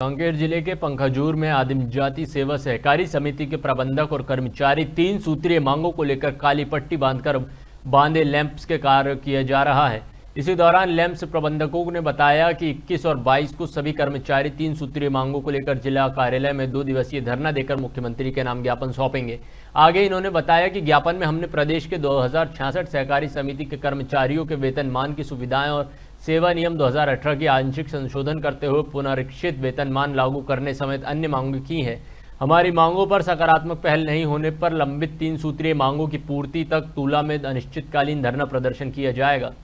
कांकेर जिले के पंखाजूर में आदिम जाति सेवा सहकारी समिति के प्रबंधक और कर्मचारी तीन सूत्रीय मांगों को लेकर काली पट्टी बांधकर बांधे लैंप्स के कार्य किया जा रहा है इसी दौरान लैंप्स प्रबंधकों ने बताया कि 21 और 22 को सभी कर्मचारी तीन सूत्रीय मांगों को लेकर जिला कार्यालय में दो दिवसीय धरना देकर मुख्यमंत्री के नाम ज्ञापन सौंपेंगे आगे इन्होंने बताया कि ज्ञापन में हमने प्रदेश के दो सहकारी समिति के कर्मचारियों के वेतनमान की सुविधाएं और सेवा नियम 2018 की आंशिक संशोधन करते हुए पुनरीक्षित वेतनमान लागू करने समेत अन्य मांग की है हमारी मांगों पर सकारात्मक पहल नहीं होने पर लंबित तीन सूत्रीय मांगों की पूर्ति तक तुला में अनिश्चितकालीन धरना प्रदर्शन किया जाएगा